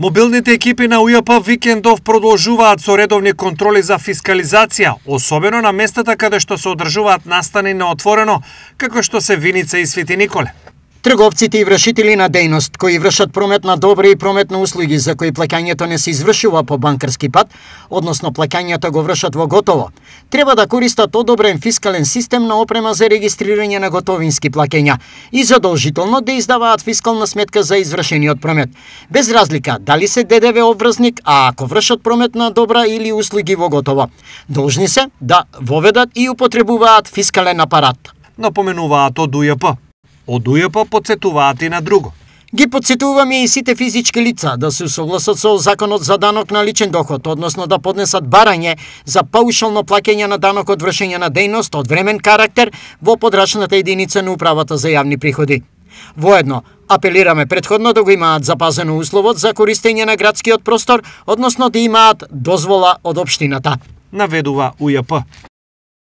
Мобилните екипи на УЈП викендов продолжуваат со редовни контроли за фискализација, особено на местата каде што се одржуваат настани на отворено, како што се Виница и Свети Николе. Трговците и вршители на дејност кои вршат промет на добри и промет на услуги за кои плаќањето не се извршува по банкарски пат, односно плаќањето го вршат во готово, треба да користат одобрен фискален систем на опрема за регистрирање на готовински плаќања и задолжително да издаваат фискална сметка за извршениот промет, без разлика дали се ДДВ обврзник, а ако вршат промет на добра или услуги во готово, должни се да воведат и употребуваат фискален апарат. Напоменуваат од УЈП од УЈП подсетуваат и на друго. Ги подсетуваме и сите физички лица да се согласат со законот за данок на личен доход, односно да поднесат барање за паушално плакење на данок од вршење на дејност од времен карактер во подрачната единица на управата за јавни приходи. Воедно, апелираме предходно да го имаат запазено условот за користење на градскиот простор, односно да имаат дозвола од општината. Наведува УЈП.